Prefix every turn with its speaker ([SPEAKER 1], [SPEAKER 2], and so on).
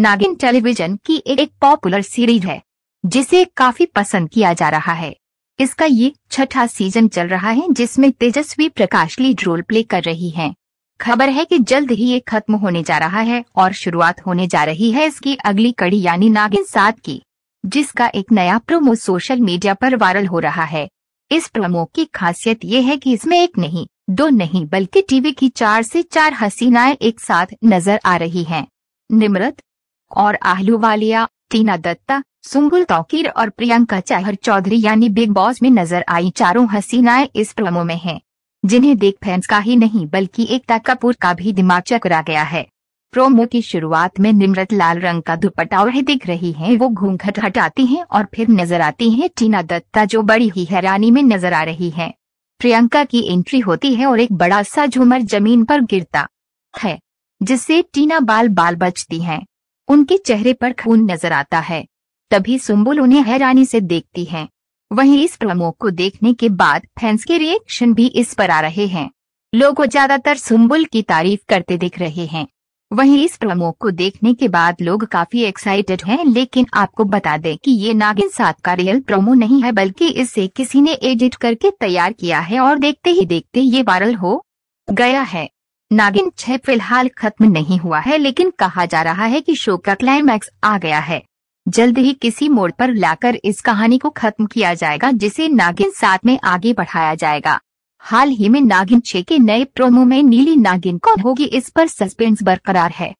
[SPEAKER 1] नागिन टेलीविजन की एक पॉपुलर सीरीज है जिसे काफी पसंद किया जा रहा है इसका ये छठा सीजन चल रहा है जिसमें Tejasswi Prakash lead role play कर रही हैं। खबर है कि जल्द ही ये खत्म होने जा रहा है और शुरुआत होने जा रही है इसकी अगली कड़ी यानी नागिन सात की जिसका एक नया प्रोमो सोशल मीडिया पर वायरल हो रहा है इस प्रोमो की खासियत ये है कि इसमें एक नहीं दो नहीं बल्कि टीवी की चार से चार हसीनाएं एक साथ नजर आ रही हैं। निमृत और आहलूवालिया टीना दत्ता सुम्बुल तौकीर और प्रियंका चाहर चौधरी यानी बिग बॉस में नजर आई चारों हसीनाएं इस प्रोमो में हैं, जिन्हें देख फैंस का ही नहीं बल्कि एकता कपूर का भी दिमाग चकरा गया है प्रोमो की शुरुआत में निमृत लाल रंग का दुपट्टा और दिख रही है वो घूंघट हटाती हैं और फिर नजर आती हैं टीना दत्ता जो बड़ी ही हैरानी में नजर आ रही हैं। प्रियंका की एंट्री होती है और एक बड़ा सा झूमर जमीन पर गिरता है जिससे टीना बाल बाल बचती हैं उनके चेहरे पर खून नजर आता है तभी सुम्बुल उन्हें हैरानी से देखती है वहीं इस प्रमो को देखने के बाद फैंस के रिएक्शन भी इस पर आ रहे हैं लोग ज्यादातर सुम्बुल की तारीफ करते दिख रहे हैं वहीं इस प्रमो को देखने के बाद लोग काफी एक्साइटेड हैं लेकिन आपको बता दें कि ये नागिन सात का रियल प्रोमो नहीं है बल्कि इसे किसी ने एडिट करके तैयार किया है और देखते ही देखते ये वायरल हो गया है नागिन छह फिलहाल खत्म नहीं हुआ है लेकिन कहा जा रहा है कि शो का क्लाइमैक्स आ गया है जल्द ही किसी मोड़ पर लाकर इस कहानी को खत्म किया जाएगा जिसे नागिन साथ में आगे बढ़ाया जाएगा हाल ही में नागिन छे के नए प्रोमो में नीली नागिन कौन होगी इस पर सस्पेंस बरकरार है